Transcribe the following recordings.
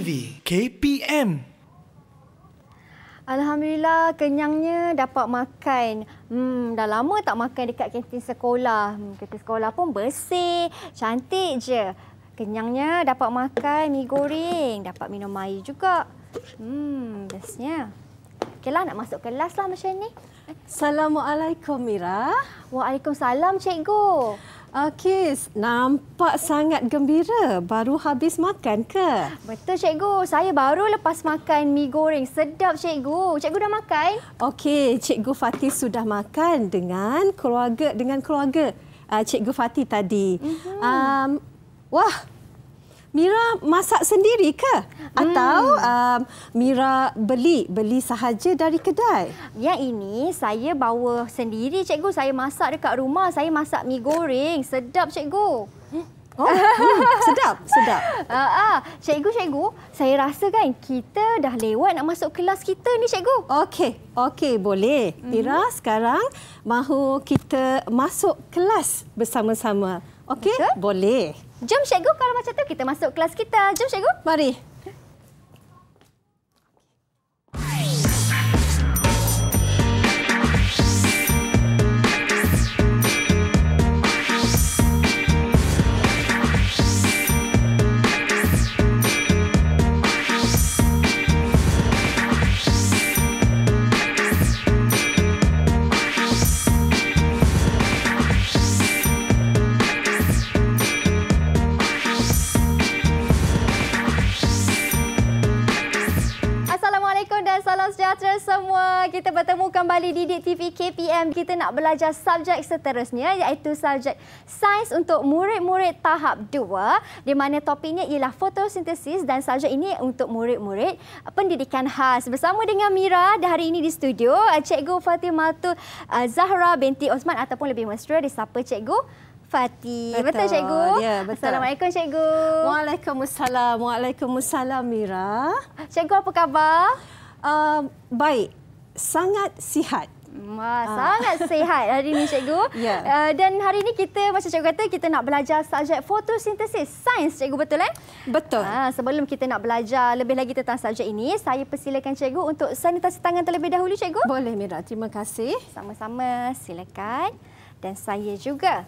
TV KPM. Alhamdulillah kenyangnya dapat makan. Hmm, dah lama tak makan dekat kantin sekolah. Hmm, kantin sekolah pun bersih, cantik je. Kenyangnya dapat makan mi goreng, dapat minum air juga. Hmm, bestnya. Okeylah nak masuk kelas lah macam ni. Assalamualaikum Mira. Waalaikumsalam cikgu. Akis, nampak sangat gembira. Baru habis makan ke? Betul, Cikgu. Saya baru lepas makan mi goreng. Sedap, Cikgu. Cikgu dah makan? Okey, Cikgu Fatih sudah makan dengan keluarga dengan keluarga. Uh, cikgu Fatih tadi. Mm-hmm. Um, wah, Mira masak sendiri ke hmm. atau hmm. uh, Mira beli beli sahaja dari kedai? Ya ini saya bawa sendiri cikgu saya masak dekat rumah saya masak mi goreng sedap cikgu. Oh, hmm, sedap, sedap. Ah, uh, cikgu, cikgu, saya rasa kan kita dah lewat nak masuk kelas kita ni, cikgu. Okey, okey, boleh. Mira, mm-hmm. sekarang mahu kita masuk kelas bersama-sama. Okey? Boleh. Jom cikgu kalau macam tu kita masuk kelas kita. Jom cikgu. Mari. dan kita nak belajar subjek seterusnya iaitu subjek sains untuk murid-murid tahap 2 di mana topiknya ialah fotosintesis dan subjek ini untuk murid-murid pendidikan khas. Bersama dengan Mira dan hari ini di studio, eh, Cikgu Fatimatul eh, Zahra binti Osman ataupun lebih mesra disapa Cikgu Fatih. Betul. betul cikgu. Ya, betul. Assalamualaikum cikgu. Waalaikumsalam. Waalaikumsalam Mira. Cikgu apa khabar? Uh, baik. Sangat sihat. Wah, ha. sangat sihat hari ini cikgu. Ya. Uh, dan hari ini kita macam cikgu kata kita nak belajar subjek fotosintesis. Sains cikgu betul eh? Betul. Ha, sebelum kita nak belajar lebih lagi tentang subjek ini, saya persilakan cikgu untuk sanitasi tangan terlebih dahulu cikgu. Boleh Mira, terima kasih. Sama-sama, silakan. Dan saya juga.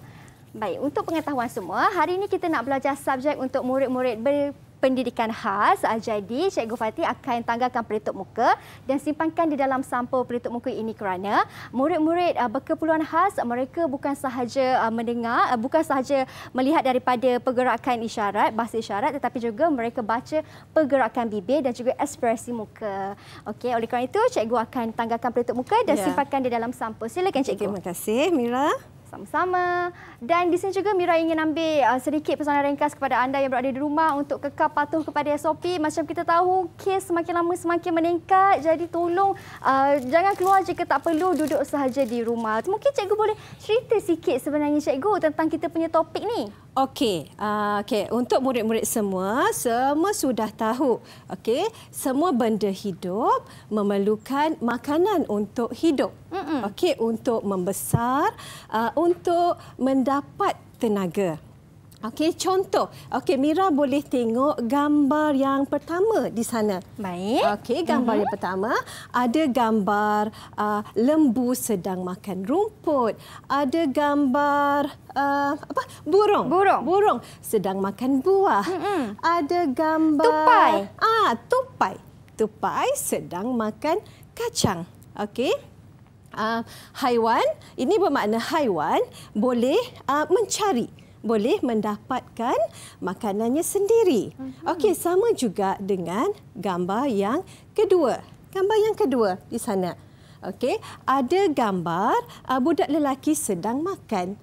Baik, untuk pengetahuan semua, hari ini kita nak belajar subjek untuk murid-murid ber pendidikan khas. Ah, jadi Cikgu Fatih akan tanggalkan pelitup muka dan simpankan di dalam sampul pelitup muka ini kerana murid-murid ah, berkeperluan khas mereka bukan sahaja ah, mendengar, bukan sahaja melihat daripada pergerakan isyarat, bahasa isyarat tetapi juga mereka baca pergerakan bibir dan juga ekspresi muka. Okey, oleh kerana itu Cikgu akan tanggalkan pelitup muka dan ya. simpankan di dalam sampul. Silakan Cikgu. Terima kasih Mira. Sama-sama. Dan di sini juga Mira ingin ambil uh, sedikit pesanan ringkas kepada anda yang berada di rumah untuk kekal patuh kepada SOP. Macam kita tahu, kes semakin lama semakin meningkat. Jadi tolong uh, jangan keluar jika tak perlu duduk sahaja di rumah. Mungkin cikgu boleh cerita sikit sebenarnya cikgu tentang kita punya topik ni. Okey, uh, okey untuk murid-murid semua, semua sudah tahu. Okey, semua benda hidup memerlukan makanan untuk hidup. Okey, untuk membesar, uh, untuk mendapat tenaga. Okey, contoh. Okey, Mira boleh tengok gambar yang pertama di sana. Baik. Okey, gambar uh -huh. yang mhm. pertama. Ada gambar uh, lembu sedang makan rumput. Ada gambar uh, apa? Burung. Burung. Burung sedang makan buah. Uh -huh. Ada gambar... Tupai. Ah, tupai. Tupai sedang makan kacang. Okey. Uh, haiwan, ini bermakna haiwan boleh uh, mencari boleh mendapatkan makanannya sendiri. Mhm. Okey, sama juga dengan gambar yang kedua. Gambar yang kedua di sana. Okey, ada gambar uh, budak lelaki sedang makan.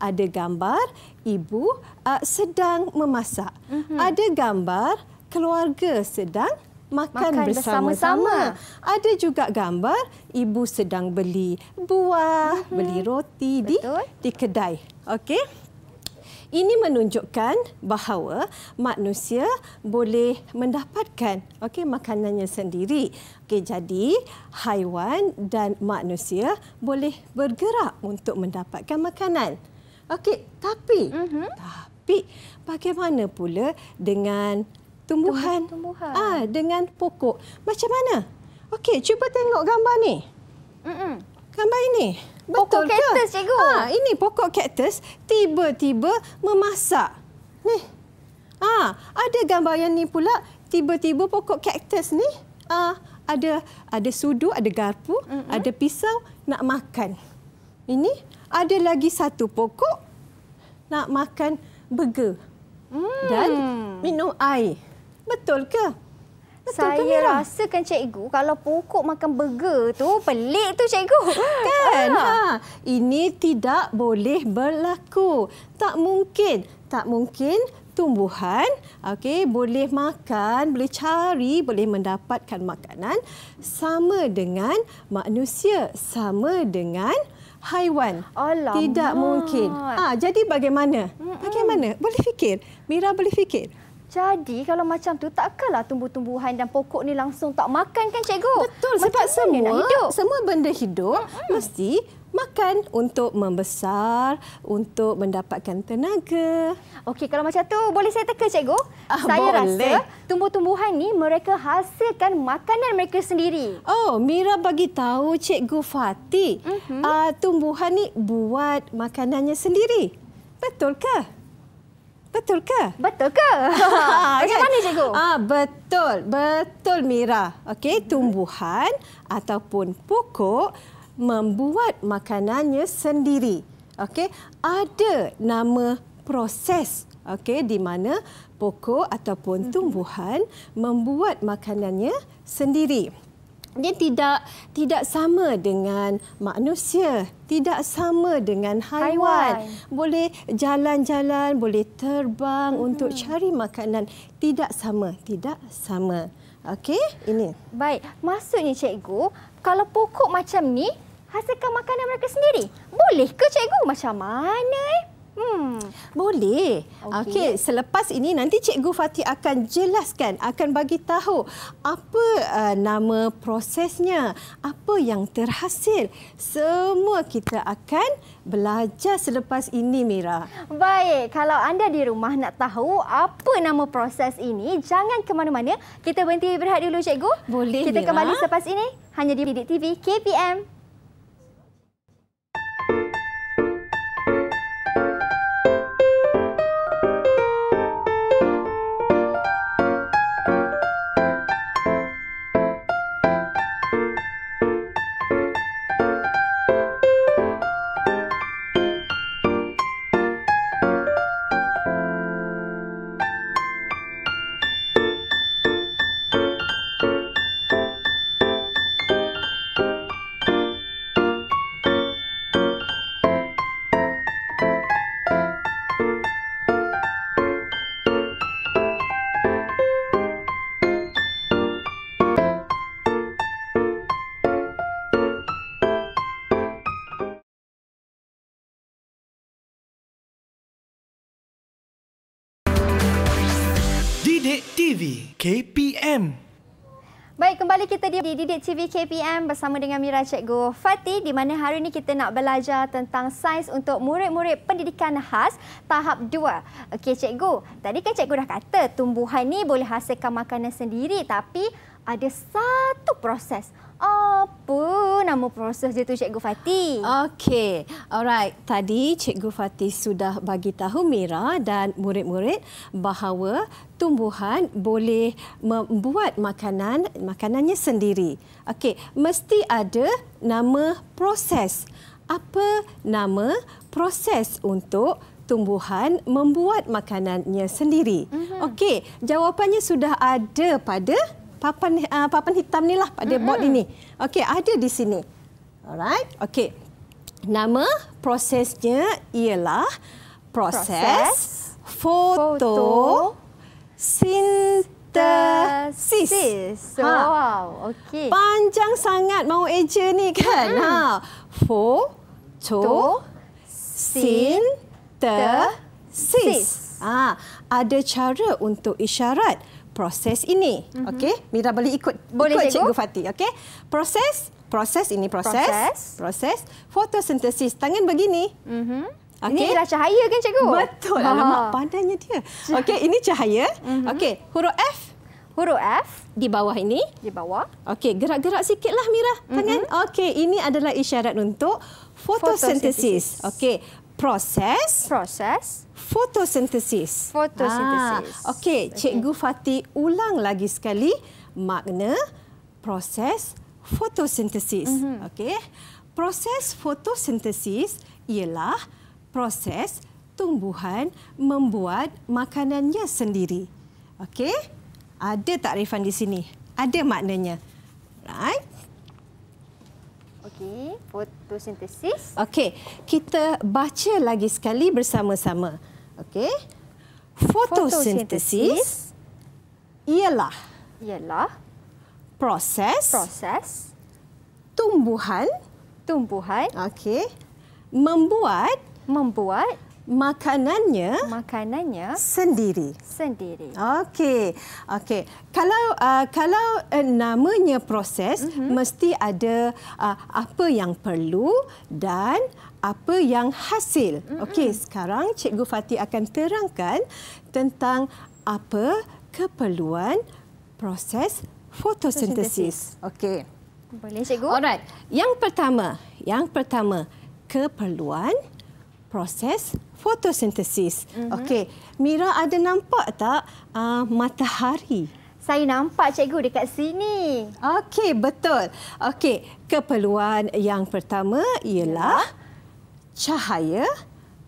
Ada gambar ibu uh, sedang memasak. Mm-hmm. Ada gambar keluarga sedang makan, makan bersama-sama. Ada juga gambar ibu sedang beli buah, mm-hmm. beli roti Betul. di di kedai. Okey. Ini menunjukkan bahawa manusia boleh mendapatkan okey makanannya sendiri. Okey jadi haiwan dan manusia boleh bergerak untuk mendapatkan makanan. Okey tapi uh-huh. tapi bagaimana pula dengan tumbuhan? tumbuhan. Ah dengan pokok. Macam mana? Okey cuba tengok gambar ni. Uh-huh. Gambar ini. Betul pokok kaktus cikgu. Ha, ini pokok kaktus tiba-tiba memasak. Ni. Ah, ha, ada gambar yang ni pula tiba-tiba pokok kaktus ni ah ha, ada ada sudu, ada garpu, mm -hmm. ada pisau nak makan. Ini ada lagi satu pokok nak makan burger. Mm. Dan minum air. Betul ke? Saya Mira. rasa kan cikgu kalau pokok makan burger tu pelik tu cikgu. Ah, kan? Ha. Ini tidak boleh berlaku. Tak mungkin. Tak mungkin tumbuhan okey boleh makan, boleh cari, boleh mendapatkan makanan sama dengan manusia, sama dengan haiwan. Alamak. Tidak mungkin. Ha, jadi bagaimana? Bagaimana? Boleh fikir. Mira boleh fikir. Jadi kalau macam tu tak takkanlah tumbuh-tumbuhan dan pokok ni langsung tak makan kan cikgu? Betul macam sebab semua semua benda hidup hmm. mesti makan untuk membesar, untuk mendapatkan tenaga. Okey kalau macam tu boleh saya teka cikgu? Ah, saya boleh. rasa tumbuh-tumbuhan ni mereka hasilkan makanan mereka sendiri. Oh, Mira bagi tahu cikgu Fatih. Hmm. Uh, tumbuhan ni buat makanannya sendiri. Betul ke? Betul ke? Betul ke? Macam mana cikgu? Ah betul. Betul Mira. Okey, hmm. tumbuhan ataupun pokok membuat makanannya sendiri. Okey, ada nama proses okey di mana pokok ataupun hmm. tumbuhan membuat makanannya sendiri dia tidak tidak sama dengan manusia tidak sama dengan haiwan, haiwan. boleh jalan-jalan boleh terbang hmm. untuk cari makanan tidak sama tidak sama okey ini baik maksudnya cikgu kalau pokok macam ni hasilkan makanan mereka sendiri boleh ke cikgu macam mana eh Hmm, boleh. Okey, okay, selepas ini nanti Cikgu Fatih akan jelaskan, akan bagi tahu apa uh, nama prosesnya, apa yang terhasil. Semua kita akan belajar selepas ini, Mira. Baik, kalau anda di rumah nak tahu apa nama proses ini, jangan ke mana-mana. Kita berhenti berehat dulu, Cikgu. Boleh, Kita Mira. kembali selepas ini hanya di Bidik TV KPM. KPM. Baik, kembali kita di Didik TV KPM bersama dengan Mira Cikgu Fatih. di mana hari ini kita nak belajar tentang sains untuk murid-murid pendidikan khas tahap 2. Okey Cikgu, tadi kan Cikgu dah kata tumbuhan ni boleh hasilkan makanan sendiri tapi ada satu proses apa nama proses dia tu Cikgu Fatih? Okey. Alright, tadi Cikgu Fatih sudah bagi tahu Mira dan murid-murid bahawa tumbuhan boleh membuat makanan makanannya sendiri. Okey, mesti ada nama proses. Apa nama proses untuk tumbuhan membuat makanannya sendiri? Mm-hmm. Okey, jawapannya sudah ada pada papan uh, papan hitam ni lah pada mm -hmm. board ini. Okey, ada di sini. Alright. Okey. Nama prosesnya ialah proses, proses foto sintesis. So, ha. Wow, okey. Panjang sangat mau eja ni kan. Mm. Ha. Foto sintesis. Ah, ha. ada cara untuk isyarat proses ini. Mm-hmm. Okey, Mira boleh ikut boleh ikut cikgu, cikgu Fatih. Okey. Proses proses ini proses proses, proses fotosintesis tangan begini. Mhm. Okey. Ini adalah cahaya kan cikgu? Betul. Ha. Alamak pandainya dia. Okey, ini cahaya. Mm-hmm. Okey, huruf F. Huruf F di bawah ini. Di bawah. Okey, gerak-gerak sikitlah Mira mhm. tangan. Mm-hmm. Okey, ini adalah isyarat untuk fotosintesis. fotosintesis. Okey, proses proses fotosintesis. Fotosintesis. Ah. Okey, Cikgu okay. Fatih ulang lagi sekali makna proses fotosintesis. Mm-hmm. Okey. Proses fotosintesis ialah proses tumbuhan membuat makanannya sendiri. Okey? Ada tak, takrifan di sini. Ada maknanya. Right? Okey, fotosintesis. Okey, kita baca lagi sekali bersama-sama. Okey. Fotosintesis, ialah ialah proses proses tumbuhan tumbuhan okey membuat membuat makanannya makanannya sendiri sendiri okey okey kalau uh, kalau uh, namanya proses mm-hmm. mesti ada uh, apa yang perlu dan apa yang hasil. Mm -hmm. Okey, sekarang Cikgu Fatih akan terangkan tentang apa keperluan proses fotosintesis. Okey. Boleh Cikgu? Alright. Yang pertama, yang pertama keperluan proses fotosintesis. Mm -hmm. Okey. Mira ada nampak tak uh, matahari? Saya nampak cikgu dekat sini. Okey, betul. Okey, keperluan yang pertama ialah cahaya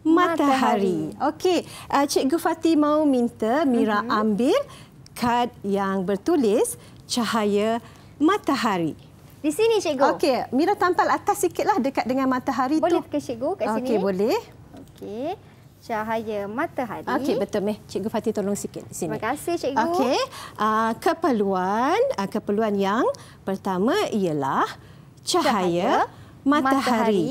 matahari. matahari. Okey, uh, Cikgu Fatih mau minta Mira uh-huh. ambil kad yang bertulis cahaya matahari. Di sini Cikgu. Okey, Mira tampal atas sikitlah dekat dengan matahari boleh tu. Boleh ke Cikgu kat sini? Okey, boleh. Okey. Cahaya matahari. Okey, betul meh. Cikgu Fatih tolong sikit di sini. Terima kasih Cikgu. Okey. Uh, keperluan uh, keperluan yang pertama ialah cahaya, cahaya matahari.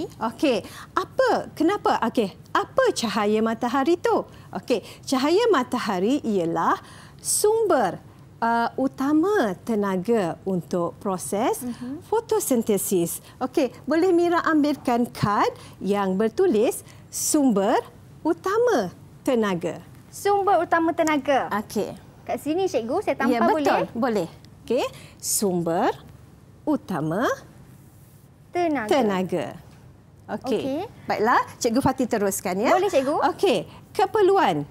matahari. Okey. Apa? Kenapa? Okey. Apa cahaya matahari itu? Okey. Cahaya matahari ialah sumber uh, utama tenaga untuk proses uh-huh. fotosintesis. Okey, boleh Mira ambilkan kad yang bertulis sumber utama tenaga. Sumber utama tenaga. Okey. Kat sini cikgu saya tambah ya, boleh? Ya, betul. Boleh. Okey. Sumber utama tenaga. Tenaga. Okey. Okay. Baiklah, Cikgu Fatih teruskan ya. Boleh Cikgu. Okey, keperluan.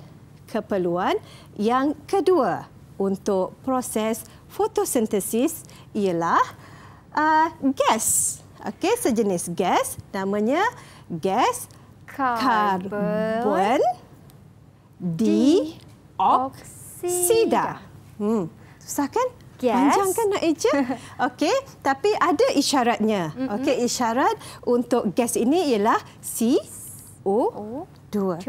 Keperluan yang kedua untuk proses fotosintesis ialah uh, gas. Okey, sejenis gas namanya gas karbon, dioksida. dioksida. Hmm. Susah kan? Yes. Panjang kan nak eja? Okey, tapi ada isyaratnya. Okey, isyarat untuk gas ini ialah C O 2.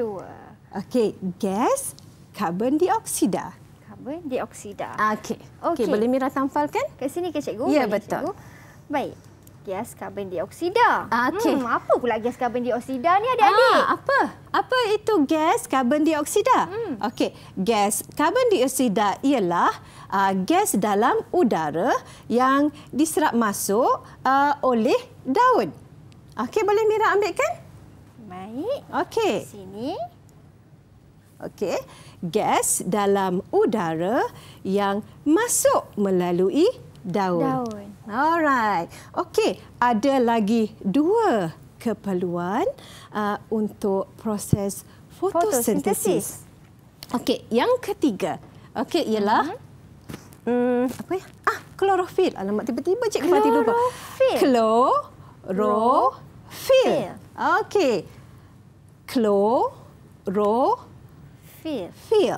Okey, gas karbon dioksida. Karbon dioksida. Okey. Okey, okay, boleh Mira tampalkan? Ke sini ke cikgu? Ya, boleh, betul. Cikgu? Baik. Gas karbon dioksida. Ah, okey. Hmm, apa pula gas karbon dioksida ni ah, adik-adik? Ah, apa? Apa itu gas karbon dioksida? Hmm. Okey, gas karbon dioksida ialah uh, gas dalam udara yang diserap masuk uh, oleh daun. Okey, boleh Mira ambilkan? Baik. Okey. Sini. Okey. Gas dalam udara yang masuk melalui daun. Daun. Alright. Okey, ada lagi dua keperluan uh, untuk proses fotosintesis. fotosintesis. Okey, yang ketiga. Okey, ialah uh-huh. Hmm, apa ya? Ah, klorofil. Alamak, tiba-tiba Cik Fati lupa. Klorofil. Klorofil. Okey. Klorofil.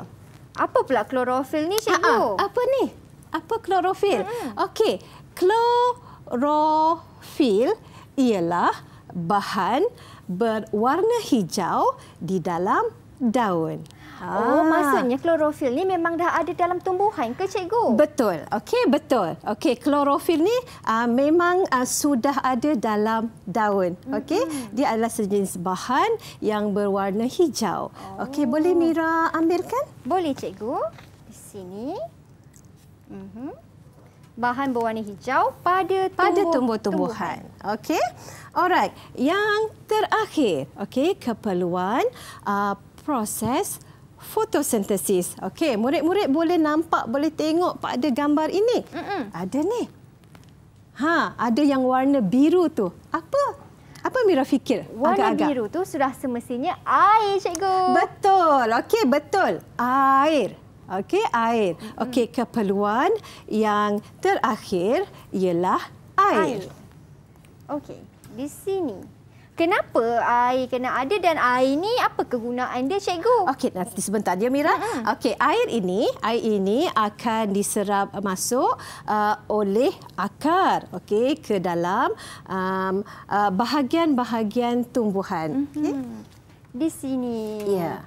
Apa pula klorofil ni, cik? Ah, ah apa ni? Apa klorofil? Hmm. Okey. Klorofil ialah bahan berwarna hijau di dalam daun. Oh, ah. maksudnya klorofil ni memang dah ada dalam tumbuhan ke cikgu? Betul. Okey, betul. Okey, klorofil ni uh, memang uh, sudah ada dalam daun. Okey, mm -hmm. dia adalah sejenis bahan yang berwarna hijau. Oh. Okey, boleh oh. Mira ambilkan? Boleh cikgu. Di sini. Mm Bahan berwarna hijau pada tumbuh pada tumbuh-tumbuhan. Okey. Alright, yang terakhir. Okey, keperluan uh, proses fotosintesis. Okey, murid-murid boleh nampak, boleh tengok pada gambar ini. Mm-mm. Ada ni. Ha, ada yang warna biru tu. Apa? Apa Mira fikir? Warna agak-agak. biru tu sudah semestinya air, cikgu. Betul. Okey, betul. Air. Okey, air. Okey, keperluan yang terakhir ialah air. air. Okey, di sini Kenapa air kena ada dan air ni apa kegunaan dia cikgu? Okey nanti sebentar dia Mira. Okey air ini air ini akan diserap masuk uh, oleh akar okey ke dalam um, uh, bahagian-bahagian tumbuhan. Mm-hmm. Okay. Di sini. Ya. Yeah.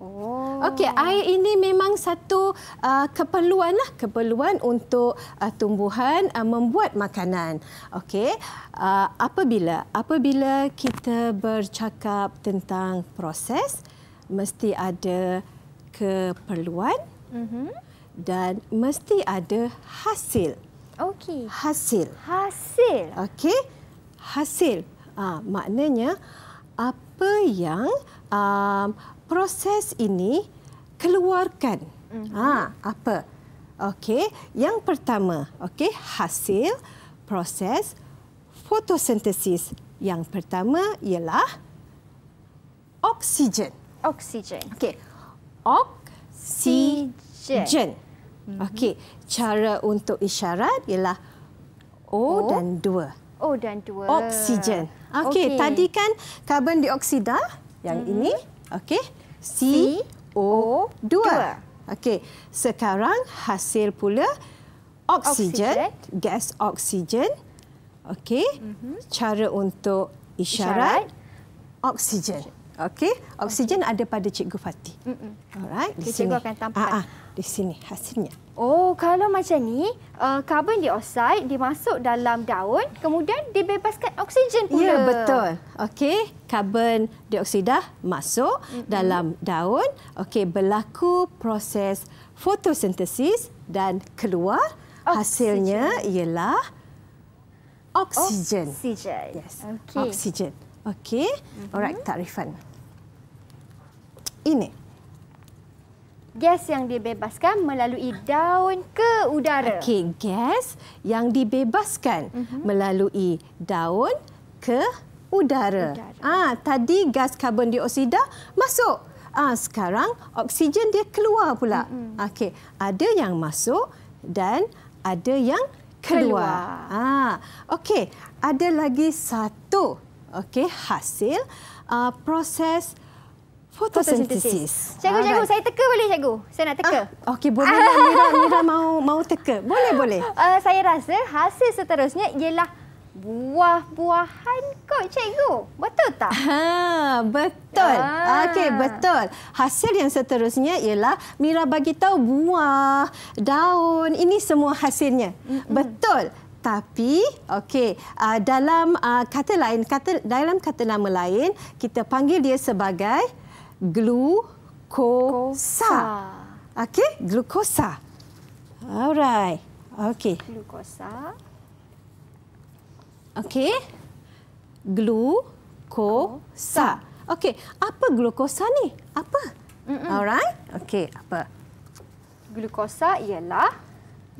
Oh. Okey, air ini memang satu uh, lah, keperluan untuk uh, tumbuhan uh, membuat makanan. Okey. Uh, apabila apabila kita bercakap tentang proses, mesti ada keperluan mm-hmm. dan mesti ada hasil. Okey. Hasil. Hasil. Okey. Hasil. Uh, maknanya apa yang uh, proses ini keluarkan mm-hmm. ha, apa? Okey, yang pertama, okey, hasil proses fotosintesis yang pertama ialah oksigen. Oksigen. Okey, oksigen. Mm-hmm. Okey, cara untuk isyarat ialah O, o? dan dua. O dan dua. Oksigen. Okey, okay. tadi kan karbon dioksida yang mm-hmm. ini. Okey. C O 2. Okey. Sekarang hasil pula oksigen, oksigen. gas oksigen. Okey. Mm-hmm. Cara untuk isyarat, isyarat. oksigen. Okey. Oksigen okay. ada pada Cikgu Fati. Mm-mm. Alright. Di sini. Cikgu akan tampak. Ah, ah. Di sini hasilnya. Oh, kalau macam ni, karbon uh, dioksida dimasuk dalam daun, kemudian dibebaskan oksigen pula. Ya, betul. Okey, karbon dioksida masuk mm -hmm. dalam daun. Okey, berlaku proses fotosintesis dan keluar oksigen. hasilnya ialah oksigen. Oksigen. Yes. Okay. Oksigen. Okey. Mm -hmm. Alright, tarifan. Ini gas yang dibebaskan melalui daun ke udara. Okey, gas yang dibebaskan uh mhm. -huh. melalui daun ke udara. udara. Ah, tadi gas karbon dioksida masuk. Ah, sekarang oksigen dia keluar pula. Uh mhm. -huh. Okey, ada yang masuk dan ada yang keluar. keluar. Ah, okey, ada lagi satu. Okey, hasil uh, proses Fotosintesis. Cikgu, cikgu, saya teka boleh cikgu? Saya nak teka. Ah, Okey, boleh lah. Mira, Mira mau, mau teka. Boleh, boleh. Uh, saya rasa hasil seterusnya ialah buah-buahan kot cikgu. Betul tak? Ha, betul. Ah. Okey, betul. Hasil yang seterusnya ialah Mira bagi tahu buah, daun. Ini semua hasilnya. Mm-mm. Betul. Tapi, okey, uh, dalam uh, kata lain, kata, dalam kata nama lain, kita panggil dia sebagai glukosa. Okey, glukosa. Alright. Okey. Glukosa. Okey. Glukosa. Okey, apa glukosa ni? Apa? Mm-mm. Alright. Okey, apa? Glukosa ialah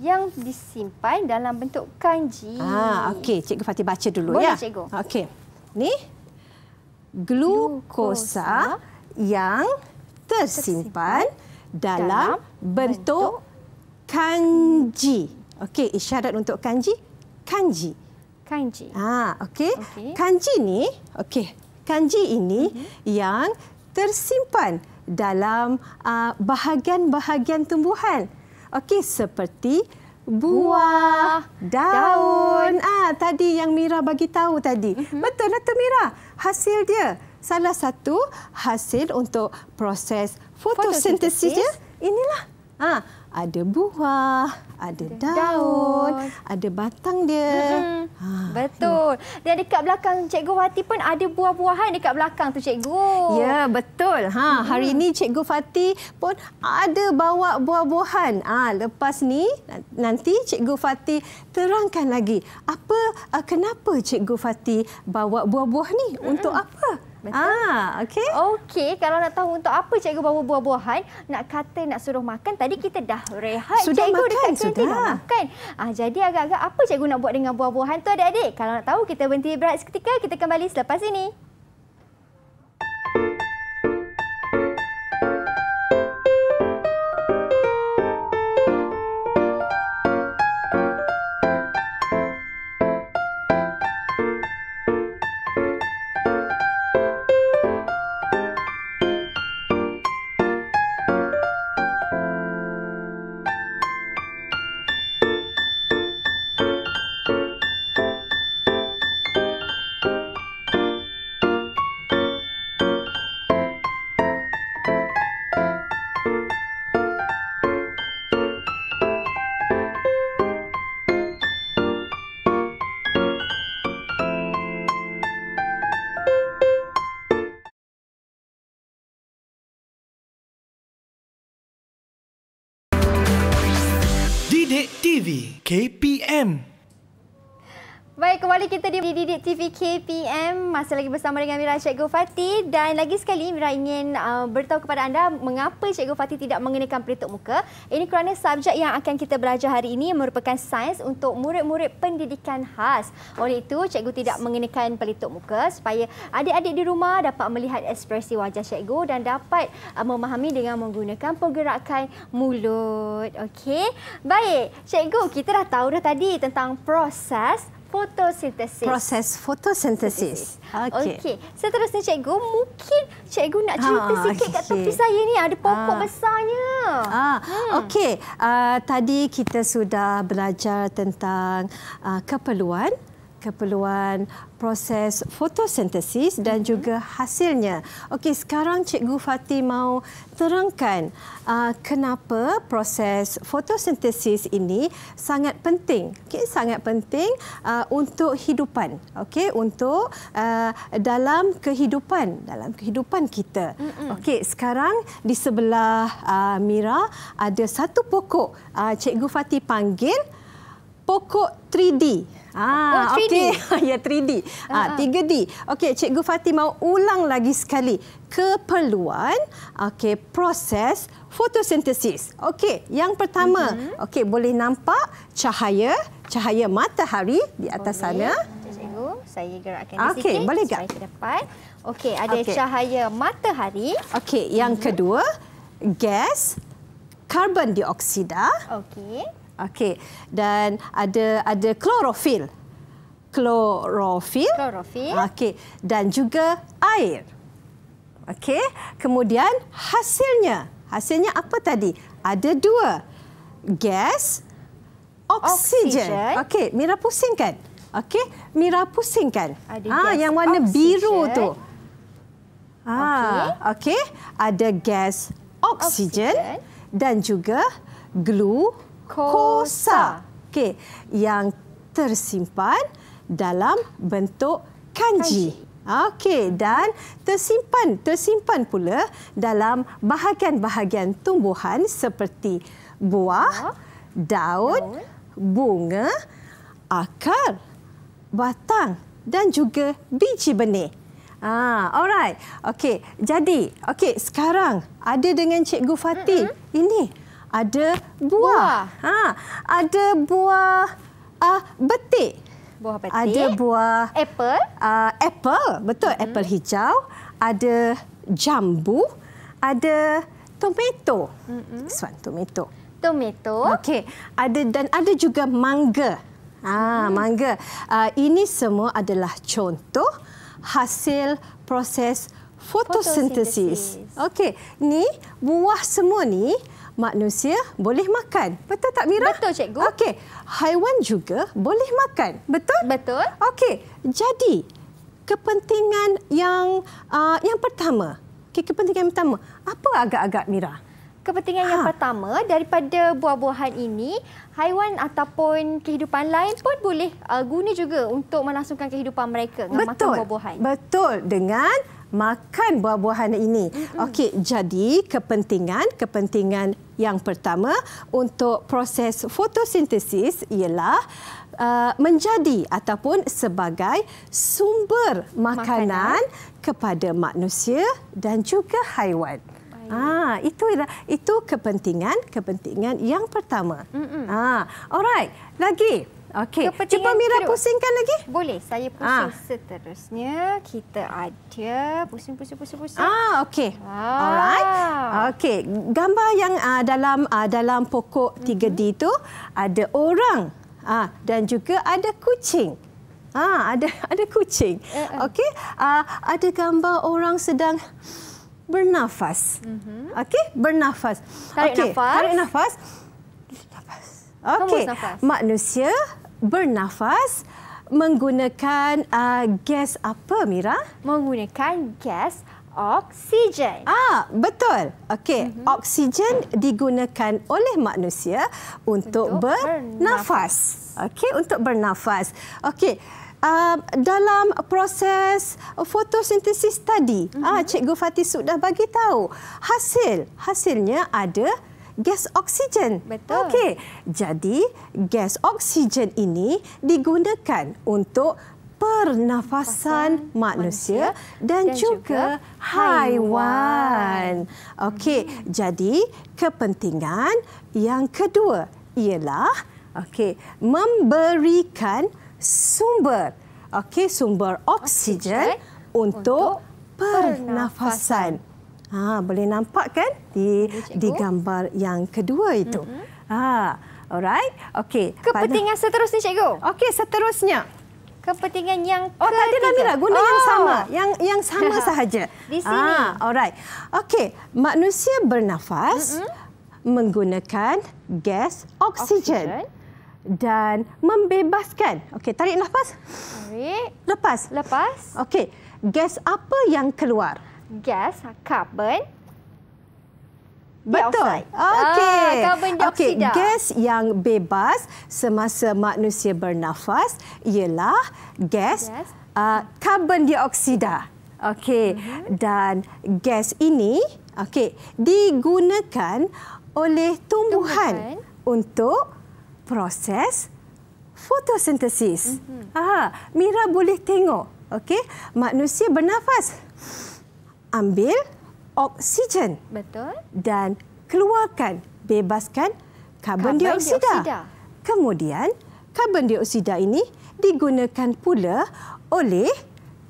yang disimpan dalam bentuk kanji. Ah, okey. Cikgu Fatih baca dulu Boleh, ya. Boleh, cikgu. Okey. Ni glukosa, glukosa yang tersimpan dalam bentuk kanji. Okey, isyarat untuk kanji, kanji. Kanji. Ah, okey. Okay. Kanji ni, okey. Kanji ini uh-huh. yang tersimpan dalam uh, bahagian-bahagian tumbuhan. Okey, seperti buah, buah daun. daun. Ah, tadi yang Mira bagi tahu tadi. Uh-huh. Betul lah tak Mira? Hasil dia salah satu hasil untuk proses fotosintesis ya. Inilah. Ha, ada buah, ada, daun, daun, ada batang dia. Hmm, ha, betul. Ya. Dan dekat belakang Cikgu Fati pun ada buah-buahan dekat belakang tu Cikgu. Ya, betul. Ha, hmm. hari ini Cikgu Fati pun ada bawa buah-buahan. Ah, ha, lepas ni nanti Cikgu Fati terangkan lagi apa ah, kenapa Cikgu Fati bawa buah-buah ni hmm. untuk apa? Ah, okey. Okey, kalau nak tahu untuk apa cikgu bawa buah-buahan, nak kata nak suruh makan, tadi kita dah rehat. Sudah cikgu makan, dekat sudah. Dah makan. Ah, jadi agak-agak apa cikgu nak buat dengan buah-buahan tu adik-adik? Kalau nak tahu, kita berhenti berat seketika. Kita kembali selepas ini. KPM kembali kita di Didik TV KPM. Masih lagi bersama dengan Mira Cikgu Fatih. Dan lagi sekali Mira ingin uh, beritahu kepada anda mengapa Cikgu Fatih tidak mengenakan pelitup muka. Ini kerana subjek yang akan kita belajar hari ini merupakan sains untuk murid-murid pendidikan khas. Oleh itu, Cikgu tidak mengenakan pelitup muka supaya adik-adik di rumah dapat melihat ekspresi wajah Cikgu dan dapat uh, memahami dengan menggunakan pergerakan mulut. Okey. Baik, Cikgu kita dah tahu dah tadi tentang proses fotosintesis. Proses fotosintesis. Okey. Okey. Seterusnya cikgu, mungkin cikgu nak cerita ha, sikit okay. kat tepi saya ni ada pokok ha. besarnya. Ha. Hmm. Okey. Uh, tadi kita sudah belajar tentang uh, keperluan keperluan proses fotosintesis dan mhm. juga hasilnya. Okey, sekarang Cikgu Fatih mau terangkan uh, kenapa proses fotosintesis ini sangat penting. Okey, sangat penting uh, untuk hidupan. Okey, untuk uh, dalam kehidupan, dalam kehidupan kita. Okey, sekarang di sebelah uh, Mira ada satu pokok. Uh, Cikgu Fatih panggil pokok 3D. Ah, oh, 3D. Okay. ya, 3D. Ah, uh ah, 3D. Ah. Okey, Cikgu Fatih mau ulang lagi sekali. Keperluan, okey, proses fotosintesis. Okey, yang pertama, uh-huh. okey, boleh nampak cahaya, cahaya matahari di atas boleh. sana. Cikgu, saya gerakkan okay, di sini. Okey, boleh tak? Saya dapat. Okey, ada okay. cahaya matahari. Okey, yang uh-huh. kedua, gas karbon dioksida. Okey. Okey. Dan ada ada klorofil. Klorofil. Klorofil. Okey. Dan juga air. Okey. Kemudian hasilnya. Hasilnya apa tadi? Ada dua. Gas. Oksigen. Okey. Mira pusingkan. Okey. Mira pusingkan. Ada ah, yang warna oksigen. biru tu. Ah, okey. Okay. Ada gas oksigen, oksigen. dan juga glue kosa. Okey, yang tersimpan dalam bentuk kanji. kanji. Okey, dan tersimpan tersimpan pula dalam bahagian-bahagian tumbuhan seperti buah, daun, bunga, akar, batang dan juga biji benih. Ah, alright. Okey, jadi okey, sekarang ada dengan Cikgu Fatih. Ini ada buah. buah. Ha, ada buah uh, betik. Buah betik. Ada buah apple. Uh, apple, betul. Hmm. Apple hijau. Ada jambu. Ada tomato. Hmm. Suan tomato. Tomato. Okey. Ada dan ada juga mangga. Ah, hmm. mangga. Uh, ini semua adalah contoh hasil proses fotosintesis. fotosintesis. Okey, ni buah semua ni manusia boleh makan. Betul tak Mira? Betul cikgu. Okey, haiwan juga boleh makan. Betul? Betul. Okey, jadi kepentingan yang uh, yang pertama. Okey, kepentingan pertama. Apa agak-agak Mira? Kepentingan ha. yang pertama daripada buah-buahan ini, haiwan ataupun kehidupan lain pun boleh uh, guna juga untuk melangsungkan kehidupan mereka dengan Betul. makan buah-buahan. Betul. Dengan makan buah-buahan ini. Okey, jadi kepentingan kepentingan yang pertama untuk proses fotosintesis ialah uh, menjadi ataupun sebagai sumber makanan, makanan kepada manusia dan juga haiwan. Ah, itu itu kepentingan kepentingan yang pertama. Mm-mm. Ah, alright, lagi. Okey. Cuba Mira terus. pusingkan lagi. Boleh. Saya ah. pusing Ah, seterusnya. Kita ada pusing pusing pusing pusing. Ah, okey. Wow. Ah. Alright. Okey. Gambar yang uh, dalam uh, dalam pokok 3D mm -hmm. tu ada orang uh, dan juga ada kucing. Ah, uh, ada ada kucing. Uh -uh. Okey. Uh, ada gambar orang sedang bernafas. Mm -hmm. Okey, bernafas. Tarik okay. nafas. Tarik nafas. Okey. Manusia bernafas menggunakan uh, gas apa Mira? Menggunakan gas oksigen. Ah, betul. Okey, mm-hmm. oksigen digunakan oleh manusia untuk, untuk bernafas. bernafas. Okey, untuk bernafas. Okey. Uh, dalam proses fotosintesis tadi, mm-hmm. Cikgu Fatih sudah bagi tahu hasil hasilnya ada gas oksigen. Betul. Okey, jadi gas oksigen ini digunakan untuk pernafasan manusia, manusia dan, dan juga, juga haiwan. Okey, hmm. jadi kepentingan yang kedua ialah okey, memberikan sumber okey, sumber oksigen, oksigen untuk, untuk pernafasan. pernafasan. Ha, boleh nampak kan di di gambar yang kedua itu. Ha, alright. Okey. Kepentingan pada... seterusnya cikgu. Okey, seterusnya. Kepentingan yang Oh, ketiga. tadi Namira guna oh. yang sama. Yang yang sama sahaja. di sini. Ha, alright. Okey, manusia bernafas mm -hmm. menggunakan gas oksigen, oksigen. dan membebaskan. Okey, tarik nafas. Tarik. Lepas. Lepas. Okey, gas apa yang keluar? gas, ha, carbon. Betul. Okey. Ah, ah, Okey, gas yang bebas semasa manusia bernafas ialah gas karbon ah, yes. uh, dioksida. Okey. Mm -hmm. Dan gas ini Okey, digunakan oleh tumbuhan, tumbuhan untuk proses fotosintesis. Mm -hmm. Ah, Mira boleh tengok. Okey, manusia bernafas ambil oksigen betul dan keluarkan bebaskan karbon dioksida. dioksida kemudian karbon dioksida ini digunakan pula oleh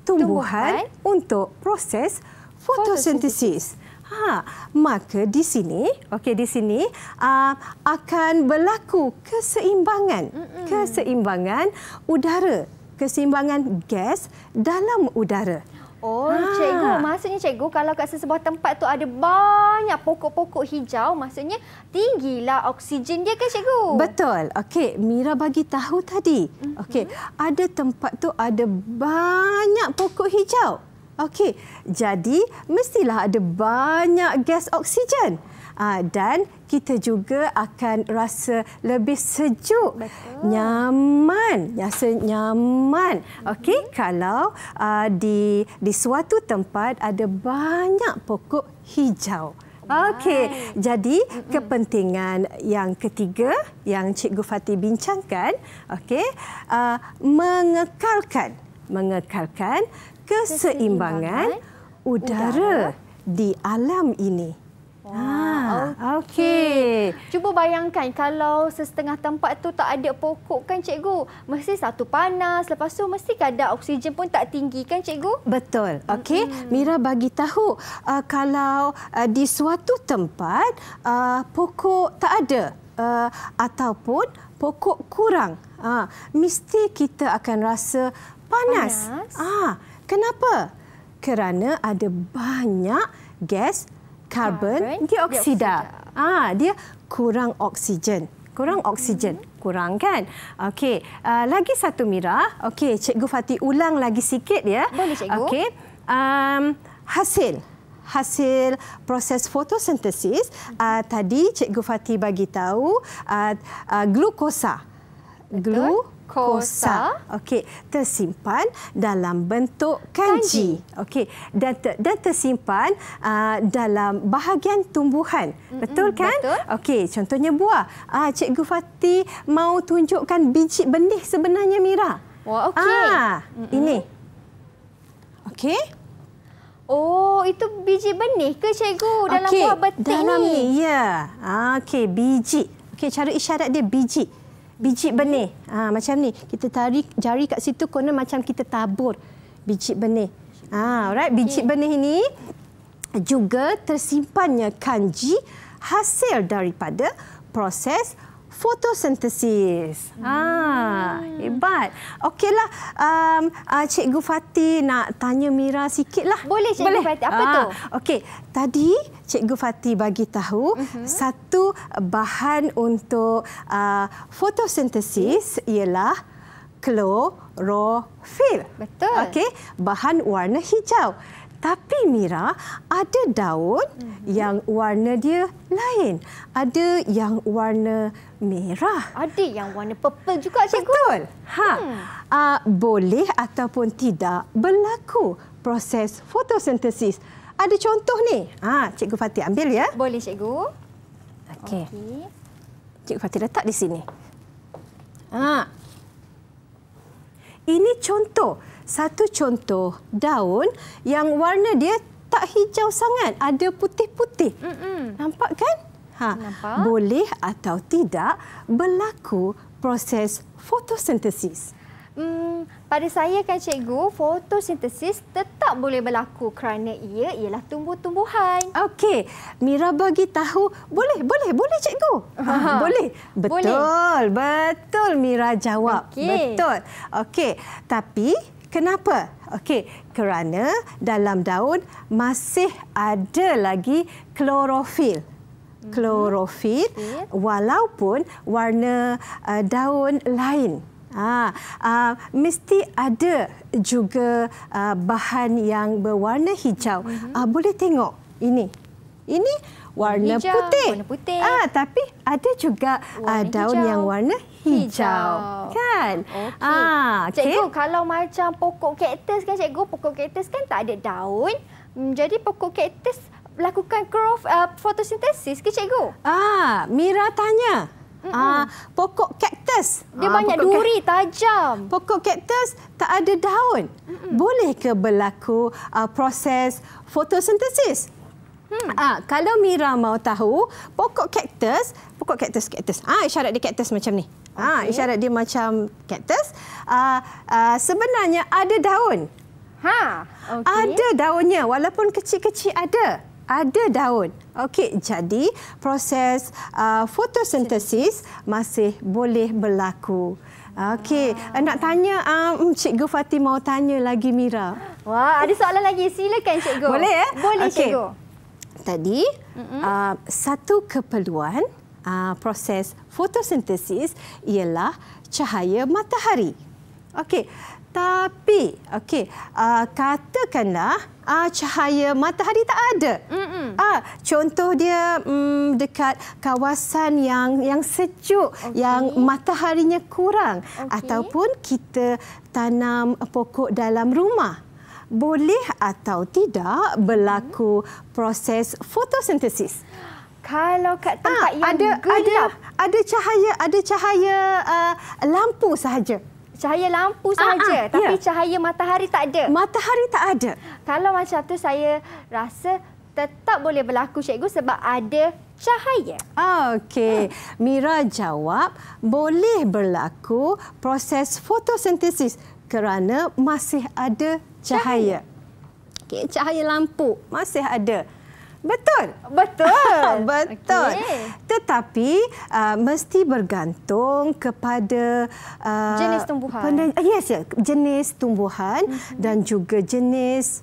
tumbuhan, tumbuhan. untuk proses fotosintesis ha maka di sini okey di sini uh, akan berlaku keseimbangan mm -mm. keseimbangan udara keseimbangan gas dalam udara Oh, ha. cikgu, maksudnya cikgu kalau kat sesebuah tempat tu ada banyak pokok-pokok hijau, maksudnya tinggilah oksigen dia ke cikgu? Betul. Okey, Mira bagi tahu tadi. Mm -hmm. Okey, ada tempat tu ada banyak pokok hijau. Okey, jadi mestilah ada banyak gas oksigen. Oh. Ah, dan kita juga akan rasa lebih sejuk, Betul. nyaman, rasa nyaman. Okey, mm-hmm. kalau uh, di di suatu tempat ada banyak pokok hijau. Okey, jadi Mm-mm. kepentingan yang ketiga yang Cik Fatih bincangkan, okey, uh, mengekalkan mengekalkan keseimbangan, keseimbangan udara, udara di alam ini. Wow. Ah. Okey. Hmm. Cuba bayangkan kalau sesetengah tempat tu tak ada pokok kan cikgu. Mesti satu panas. Lepas tu mesti kadar oksigen pun tak tinggi kan cikgu? Betul. Hmm. Okey. Mm -hmm. Mira bagi tahu uh, kalau uh, di suatu tempat uh, pokok tak ada uh, ataupun pokok kurang. Uh, mesti kita akan rasa panas. panas. Uh, kenapa? Kerana ada banyak gas karbon, karbon dioksida. dioksida. Ah, dia kurang oksigen. Kurang hmm. oksigen, mm -hmm. kurang kan? Okey, uh, lagi satu Mira. Okey, Cikgu Fati ulang lagi sikit ya. Boleh Cikgu. Okey. Um, hasil hasil proses fotosintesis hmm. uh, tadi Cikgu Fati bagi tahu uh, uh, glukosa. Glu kosa okey tersimpan dalam bentuk kanji, kanji. okey dan ter, dan tersimpan uh, dalam bahagian tumbuhan mm-hmm. betul kan okey contohnya buah uh, cikgu Fati mau tunjukkan biji benih sebenarnya Mira wah okey ah, ini okey Oh, itu biji benih ke cikgu dalam okay. buah betik dalam ni? Ya. Yeah. Okey, biji. Okey, cara isyarat dia biji biji benih. Ha, macam ni. Kita tarik jari kat situ kena macam kita tabur biji benih. Ha, alright, biji okay. benih ini juga tersimpannya kanji hasil daripada proses fotosintesis. Ah. Hmm. Ah, hebat. Okeylah, um, uh, Cikgu Fatih nak tanya Mira sikitlah. Boleh Cikgu Boleh. Fatih, apa ah. tu? Okey, tadi Cikgu Fatih bagi tahu uh-huh. satu bahan untuk uh, fotosintesis ialah klorofil. Betul. Okey, bahan warna hijau. Tapi Mira, ada daun mm -hmm. yang warna dia lain. Ada yang warna merah. Ada yang warna purple juga, cikgu. Betul. Ha. Hmm. Uh, boleh ataupun tidak berlaku proses fotosintesis. Ada contoh ni. Ha, cikgu Fatih ambil ya. Boleh, cikgu. Okey. Okay. Cikgu Fatih letak di sini. Ha. Hmm. Ini contoh satu contoh daun yang warna dia tak hijau sangat, ada putih-putih. Nampak kan? Ha, Nampak. Boleh atau tidak berlaku proses fotosintesis? Hmm, pada saya kan cikgu, fotosintesis tetap boleh berlaku kerana ia ialah tumbuh-tumbuhan. Okey, Mira bagi tahu, boleh, boleh, boleh cikgu. Ha, boleh. Betul, boleh. betul Mira jawab. Okay. Betul. Okey, tapi Kenapa? Okey, kerana dalam daun masih ada lagi klorofil. Hmm, klorofil walaupun warna uh, daun lain. Ha, ah, ha, uh, mesti ada juga uh, bahan yang berwarna hijau. Uh, boleh tengok ini. Ini warna hijau, putih. Warna putih. Ah, tapi ada juga uh, daun hijau. yang warna hijau. hijau. Kan? Okay. Ah, okay. Cikgu, kalau macam pokok kaktus kan, cikgu, pokok kaktus kan tak ada daun. Hmm, jadi pokok kaktus lakukan growth ah, uh, fotosintesis ke cikgu? Ah, Mira tanya. Mm -mm. Ah, pokok kaktus. Dia ah, banyak duri, tajam. Pokok kaktus tak ada daun. Mm -mm. Boleh ke berlaku uh, proses fotosintesis? Hmm. Ah, kalau Mira mau tahu, pokok kaktus, pokok kaktus, kaktus. Ah, isyarat dia kaktus macam ni. Okay. Ah, isyarat dia macam kaktus. Ah, ah, sebenarnya ada daun. Ha. Okay. Ada daunnya walaupun kecil-kecil ada. Ada daun. Okey, jadi proses uh, fotosintesis masih boleh berlaku. Okey, ah. nak tanya um, ah, hmm, Cikgu Fatimah mau tanya lagi Mira. Wah, ada soalan lagi. Silakan Cikgu. Boleh ya? Boleh okay. Cikgu tadi mm-hmm. uh, satu keperluan uh, proses fotosintesis ialah cahaya matahari. Okey, tapi okey uh, katakanlah uh, cahaya matahari tak ada. Uh, contoh dia um, dekat kawasan yang yang sejuk okay. yang mataharinya kurang okay. ataupun kita tanam pokok dalam rumah boleh atau tidak berlaku hmm. proses fotosintesis? Kalau kat ah, tempat ha, yang ada, gelap, ada, ada cahaya, ada cahaya uh, lampu sahaja. Cahaya lampu ah, sahaja, ha, ha, tapi ya. cahaya matahari tak ada. Matahari tak ada. Kalau macam tu saya rasa tetap boleh berlaku cikgu sebab ada cahaya. Okey. Mira jawab boleh berlaku proses fotosintesis kerana masih ada cahaya. Okey, cahaya lampu masih ada. Betul. Betul. Betul. Okay. Tetapi uh, mesti bergantung kepada uh, jenis tumbuhan. Uh, ya, yes, yes, jenis tumbuhan mm-hmm. dan juga jenis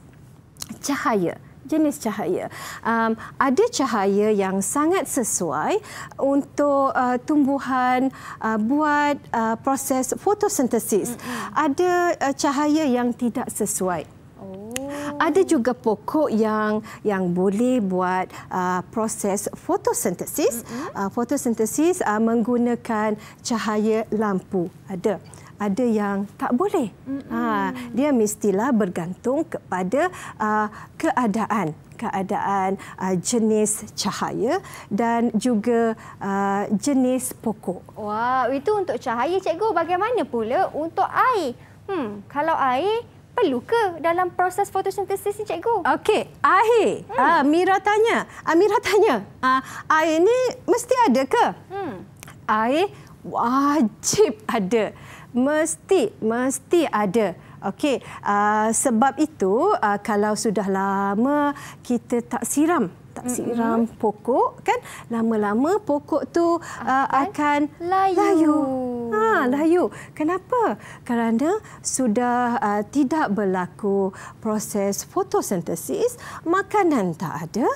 cahaya jenis cahaya. Um, ada cahaya yang sangat sesuai untuk uh, tumbuhan uh, buat uh, proses fotosintesis. Mm-hmm. Ada uh, cahaya yang tidak sesuai. Oh. Ada juga pokok yang yang boleh buat uh, proses fotosintesis. Mm-hmm. Uh, fotosintesis uh, menggunakan cahaya lampu. Ada ada yang tak boleh. Ha, dia mestilah bergantung kepada uh, keadaan keadaan uh, jenis cahaya dan juga uh, jenis pokok. Wah, wow, itu untuk cahaya cikgu. Bagaimana pula untuk air? Hmm, kalau air perlu ke dalam proses fotosintesis ni cikgu? Okey, air. Hmm. Uh, Mira tanya. Amira ah, uh, tanya. Uh, air ni mesti ada ke? Hmm. Air wajib ada mesti mesti ada Okey, uh, sebab itu uh, kalau sudah lama kita tak siram, tak siram mm-hmm. pokok kan, lama-lama pokok tu uh, akan, akan layu. layu. Ha, layu. Kenapa? Kerana sudah uh, tidak berlaku proses fotosintesis, makanan tak ada,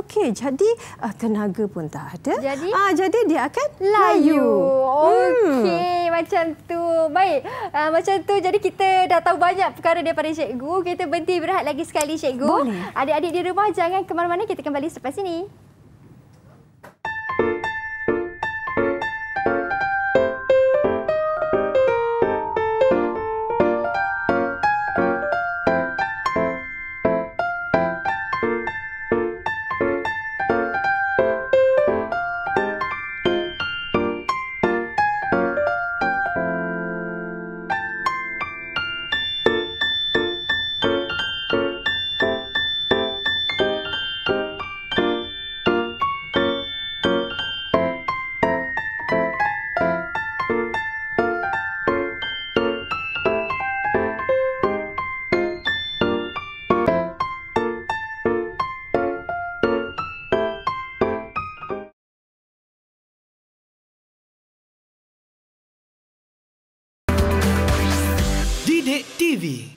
Okey, jadi uh, tenaga pun tak ada. Jadi? Uh, jadi dia akan layu. layu. Okey, hmm. macam tu. Baik, uh, macam tu. Jadi kita dah tahu banyak perkara daripada Cikgu. Kita berhenti berehat lagi sekali, Cikgu. Boleh. Adik-adik di rumah, jangan ke mana-mana. Kita kembali selepas ini.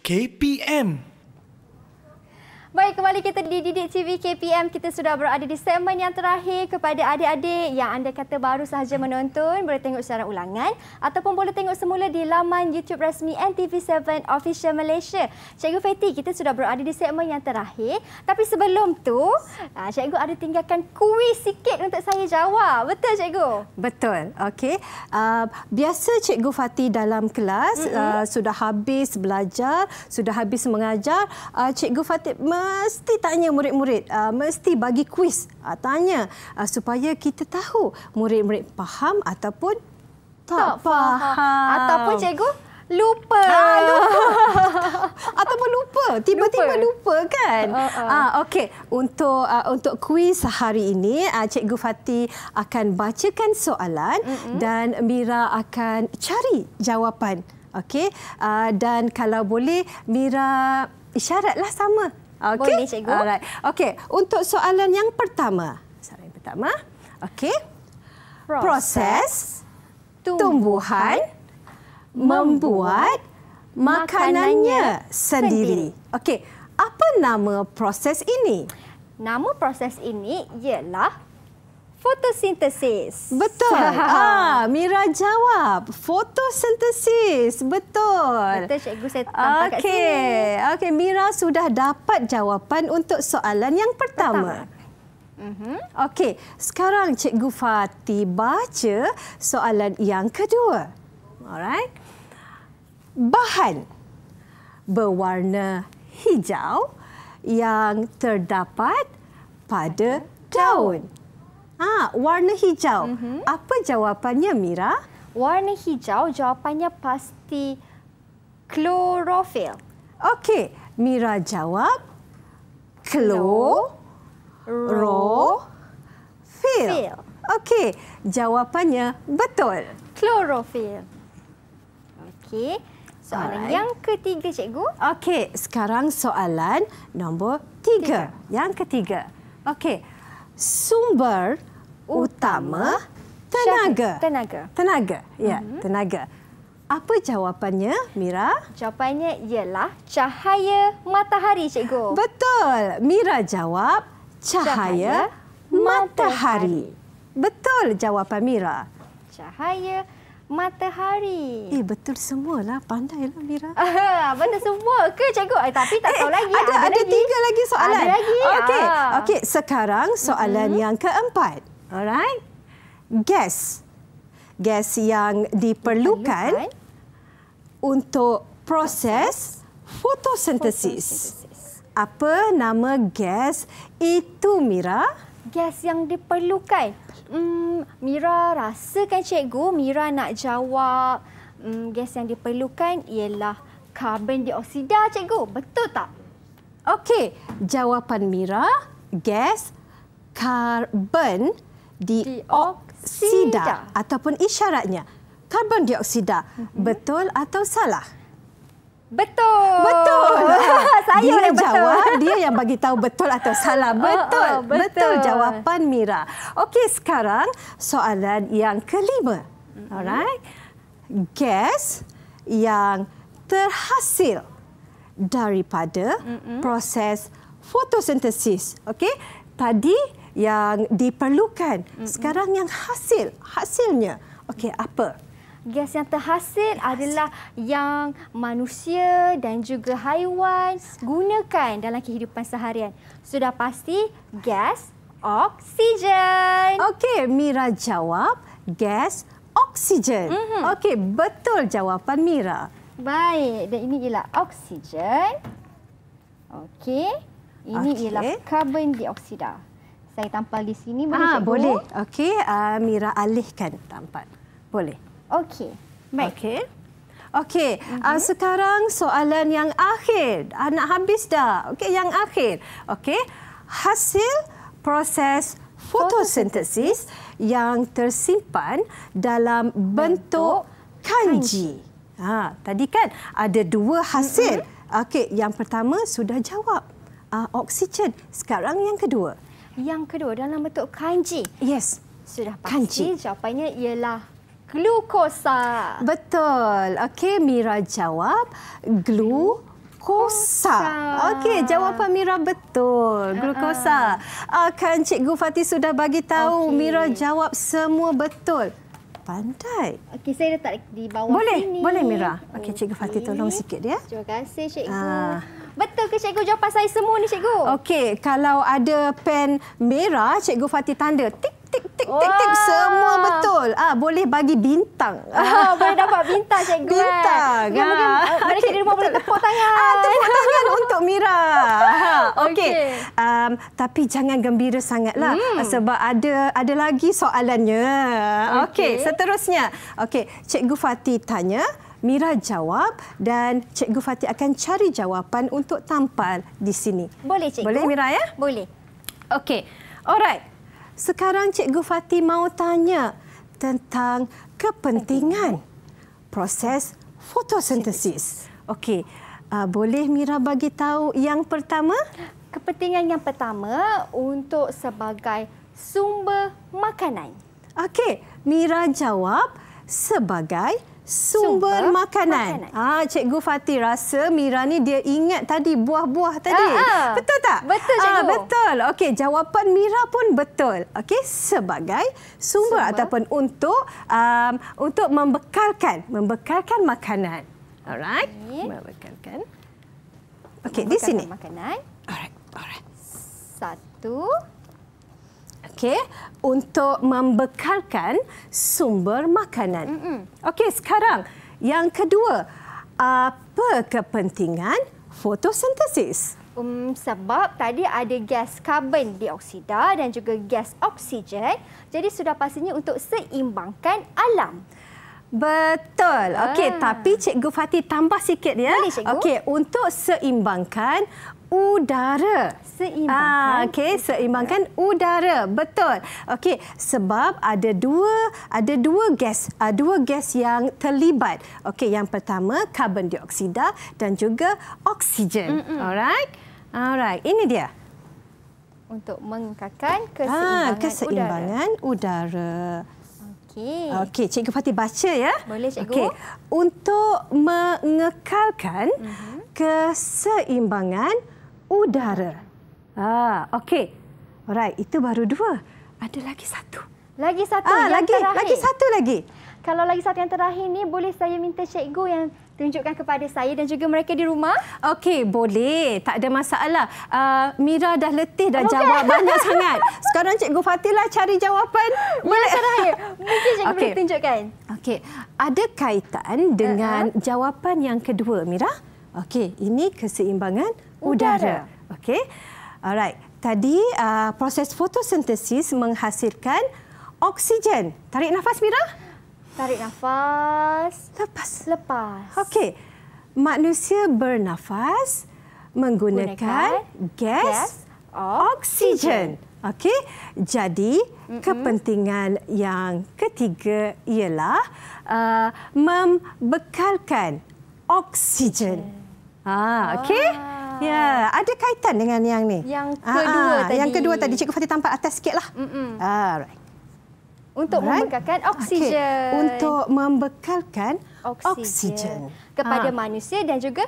KPM. Baik, kembali kita di didik TV KPM kita sudah berada di segmen yang terakhir kepada adik-adik yang anda kata baru sahaja menonton boleh tengok secara ulangan ataupun boleh tengok semula di laman YouTube rasmi NTV7 Official Malaysia. Cikgu Fatih kita sudah berada di segmen yang terakhir tapi sebelum tu ah, cikgu ada tinggalkan kuis sikit untuk saya jawab. Betul cikgu? Betul. Okey. Uh, biasa cikgu Fatih dalam kelas mm-hmm. uh, sudah habis belajar, sudah habis mengajar, uh, cikgu Fatih mesti tanya Biasanya murid-murid uh, mesti bagi kuis, uh, tanya uh, supaya kita tahu murid-murid faham ataupun tak, tak faham. faham. Ataupun cikgu lupa. Ah, lupa. ataupun lupa, tiba-tiba lupa, lupa kan? Uh, uh. Uh, okay. Untuk uh, untuk kuis hari ini, uh, cikgu Fati akan bacakan soalan mm-hmm. dan Mira akan cari jawapan. Okey, uh, dan kalau boleh Mira isyaratlah sama Okay. Boleh cikgu. Alright. Okey, untuk soalan yang pertama. Soalan yang pertama. Okey. Proses, Proses tumbuhan, tumbuhan membuat makanannya sendiri. Okey, apa nama proses ini? Nama proses ini ialah fotosintesis. Betul. Ah Mira jawab. Fotosintesis. Betul. Betul cikgu saya tampak okay. kat sini. Okey. Mira sudah dapat jawapan untuk soalan yang pertama. pertama. Mhm. Okey. Sekarang cikgu Fati baca soalan yang kedua. Alright. Bahan berwarna hijau yang terdapat pada daun. Ah, warna hijau. Mm -hmm. Apa jawapannya, Mira? Warna hijau jawapannya pasti klorofil. Okey, Mira jawab klorofil. Okey, jawapannya betul. Klorofil. Okey. Soalan Alright. yang ketiga, cikgu. Okey, sekarang soalan nombor tiga. tiga. Yang ketiga. Okey, sumber utama tenaga. Tenaga. Tenaga. Ya, mm-hmm. tenaga. Apa jawapannya, Mira? Jawapannya ialah cahaya matahari, cikgu. Betul. Mira jawab cahaya, cahaya matahari. matahari. Betul jawapan Mira. Cahaya matahari. Eh, betul semualah. Pandailah, Mira. Benda semua ke, cikgu? Eh, tapi tak eh, tahu lagi. Ada, ada, lagi. tiga lagi soalan. Ada lagi. Okey, ah. okay, sekarang soalan mm-hmm. yang keempat. Alright. Gas. Gas yang diperlukan, untuk proses fotosintesis. Apa nama gas itu, Mira? Gas yang diperlukan. Hmm, Mira kan cikgu, Mira nak jawab hmm, gas yang diperlukan ialah karbon dioksida, cikgu. Betul tak? Okey, jawapan Mira, gas karbon dioksida ataupun isyaratnya karbon dioksida mhm. betul atau salah betul betul saya yang jawab dia yang bagi tahu betul atau salah betul oh, oh, betul. betul jawapan mira okey sekarang soalan yang kelima mhm. alright gas yang terhasil daripada mhm. proses fotosintesis okey tadi yang diperlukan. Mm-hmm. Sekarang yang hasil, hasilnya. okay apa? Gas yang terhasil gas. adalah yang manusia dan juga haiwan gunakan dalam kehidupan seharian. Sudah pasti gas oksigen. Okey, Mira jawab gas oksigen. Mm-hmm. Okey, betul jawapan Mira. Baik, dan ini ialah oksigen. Okey, ini okay. ialah karbon dioksida saya tampal di sini boleh ha, cikgu? Boleh. Okey, uh, Mira alihkan tampal. Boleh. Okey. Baik. Okey. Okey, okay. uh, sekarang soalan yang akhir. Anak ah, habis dah. Okey, yang akhir. Okey. Hasil proses fotosintesis yang tersimpan dalam bentuk kanji. Ha, tadi kan ada dua hasil. Okey, yang pertama sudah jawab. Uh, oksigen. Sekarang yang kedua. Yang kedua dalam bentuk kanji. Yes. Sudah pasti kanji. jawapannya ialah glukosa. Betul. Okey, Mira jawab glu glukosa. Okey, jawapan Mira betul. Ah, ah. Glukosa. Ah, Akan Cikgu Fatih sudah bagi tahu okay. Mira jawab semua betul. Pandai. Okey, saya letak di bawah boleh, sini. Boleh, boleh Mira. Okey, Cikgu Fatih okay. tolong sikit ya. Terima kasih Cikgu. Ah. Betul ke cikgu jawapan saya semua ni cikgu? Okey, kalau ada pen merah, cikgu Fatih tanda. Tik tik tik tik tik semua betul. Ah boleh bagi bintang. Oh, boleh dapat bintang cikgu. Eh. Bintang. Kan? Ya, ya. Mungkin mari ah. cikgu eh, boleh tepuk tangan. Ah tepuk tangan untuk Mira. Ah, okey. Okay. Um, tapi jangan gembira sangatlah hmm. sebab ada ada lagi soalannya. Okey, okay, seterusnya. Okey, cikgu Fatih tanya, Mira jawab dan Cikgu Fatih akan cari jawapan untuk tampal di sini. Boleh Cikgu. Boleh Mira ya? Boleh. Okey. Alright. Sekarang Cikgu Fatih mau tanya tentang kepentingan proses fotosintesis. Okey. Uh, boleh Mira bagi tahu yang pertama? Kepentingan yang pertama untuk sebagai sumber makanan. Okey, Mira jawab sebagai sumber makanan. makanan. Ah cikgu Fatih rasa Mira ni dia ingat tadi buah-buah tadi. Ha, ha. Betul tak? Betul ah, cikgu. Ah betul. Okey jawapan Mira pun betul. Okey sebagai sumber, sumber ataupun untuk um, untuk membekalkan membekalkan makanan. Alright. Okay. Membekalkan. Okey di sini. Makanan. Alright. Alright. Satu okey untuk membekalkan sumber makanan. Okey, sekarang yang kedua, apa kepentingan fotosintesis? Um, sebab tadi ada gas karbon dioksida dan juga gas oksigen. Jadi sudah pastinya untuk seimbangkan alam. Betul. Okey, ah. tapi Cikgu Fatih tambah sikit ya. Okey, untuk seimbangkan udara seimbangkan. Ah, okey, seimbangkan ya. udara. Betul. Okey, sebab ada dua ada dua gas, uh, dua gas yang terlibat. Okey, yang pertama karbon dioksida dan juga oksigen. Mm -mm. Alright. Alright, ini dia. Untuk mengekalkan ah, keseimbangan, ah, keseimbangan udara. udara. Okey. Okey, Cikgu fati baca ya. Boleh Cikgu. Okey. Untuk mengekalkan mm -hmm. keseimbangan udara. Ah, okey. Alright, itu baru dua. Ada lagi satu. Lagi satu ah, yang lagi, terakhir. Lagi satu lagi. Kalau lagi satu yang terakhir ni, boleh saya minta cikgu yang tunjukkan kepada saya dan juga mereka di rumah? Okey, boleh. Tak ada masalah. Uh, Mira dah letih dah okay. Oh, jawab banyak sangat. Sekarang cikgu Fatilah cari jawapan. Boleh ya, terakhir. Mungkin cikgu okay. boleh tunjukkan. Okey, ada kaitan dengan uh eh, -huh. Eh. jawapan yang kedua, Mira? Okey, ini keseimbangan udara. Okey. Alright. Tadi uh, proses fotosintesis menghasilkan oksigen. Tarik nafas Mira. Tarik nafas. Lepas. Lepas. Okey. Manusia bernafas menggunakan, gas, gas oksigen. oksigen. Okey. Jadi mm -mm. kepentingan yang ketiga ialah uh, membekalkan oksigen. Okay. Ah, okey. Oh. Ya, ada kaitan dengan yang ni. Yang ah, kedua ah, ah, tadi. Yang kedua tadi cikgu Fatih tampak atas sikitlah. Hmm. Alright. Untuk membekalkan oksigen. Okay. Untuk membekalkan oksigen, oksigen. kepada ha. manusia dan juga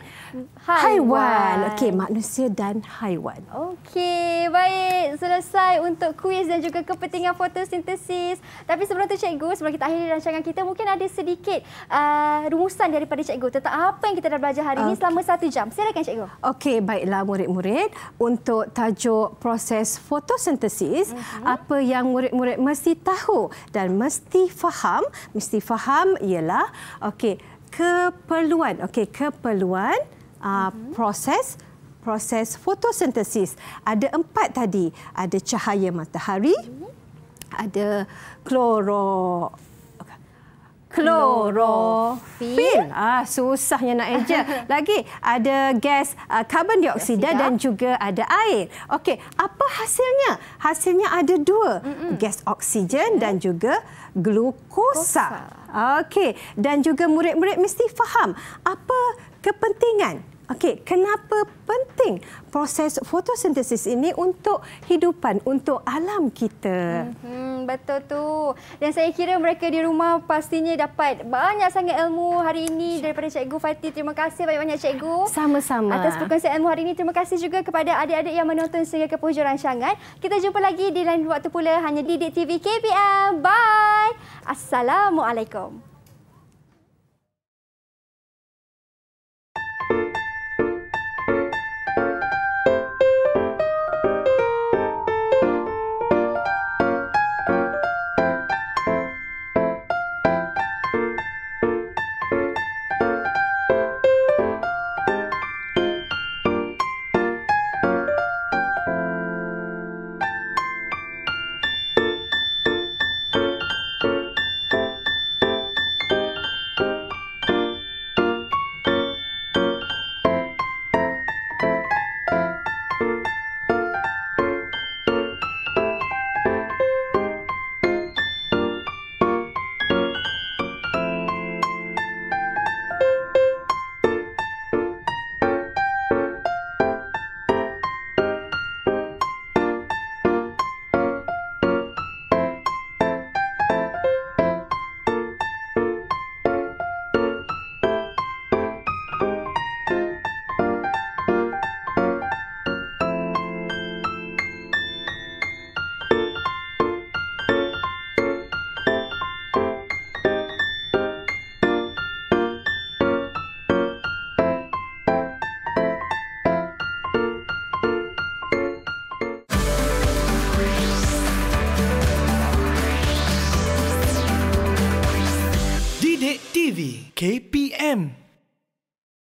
haiwan. haiwan. Okey, manusia dan haiwan. Okey, baik. Selesai untuk kuis dan juga kepentingan fotosintesis. Tapi sebelum tu cikgu, sebelum kita akhiri rancangan kita, mungkin ada sedikit uh, rumusan daripada cikgu tentang apa yang kita dah belajar hari okay. ini selama satu jam. Silakan cikgu. Okey, baiklah murid-murid. Untuk tajuk proses fotosintesis, uh mhm. -huh. apa yang murid-murid mesti tahu dan mesti faham, mesti faham ialah okay, Okey, keperluan. Okey, keperluan uh, mm proses proses fotosintesis. Ada empat tadi. Ada cahaya matahari, mm -hmm. ada kloro Klorofil. Ah, susahnya nak eja. Lagi, ada gas karbon ah, dioksida dan juga ada air. Okey, apa hasilnya? Hasilnya ada dua. Mm -mm. Gas oksigen okay. dan juga glukosa. glukosa. Okey, dan juga murid-murid mesti faham apa kepentingan Okey, kenapa penting proses fotosintesis ini untuk hidupan, untuk alam kita? Hmm, betul tu. Dan saya kira mereka di rumah pastinya dapat banyak sangat ilmu hari ini daripada Cikgu Fatih. Terima kasih banyak-banyak Cikgu. Sama-sama. Atas perkongsian ilmu hari ini, terima kasih juga kepada adik-adik yang menonton sehingga ke pujuran rancangan. Kita jumpa lagi di lain waktu pula hanya di DTV KPM. Bye! Assalamualaikum.